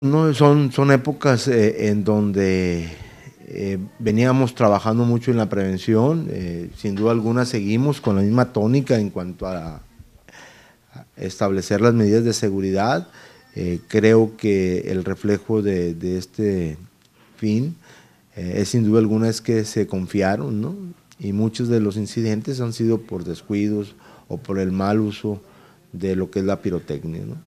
No, son, son épocas eh, en donde eh, veníamos trabajando mucho en la prevención, eh, sin duda alguna seguimos con la misma tónica en cuanto a, establecer las medidas de seguridad. creo que el reflejo de, este fin es sin duda alguna es que se confiaron, ¿no? Y muchos de los incidentes han sido por descuidos o por el mal uso de lo que es la pirotecnia, ¿no?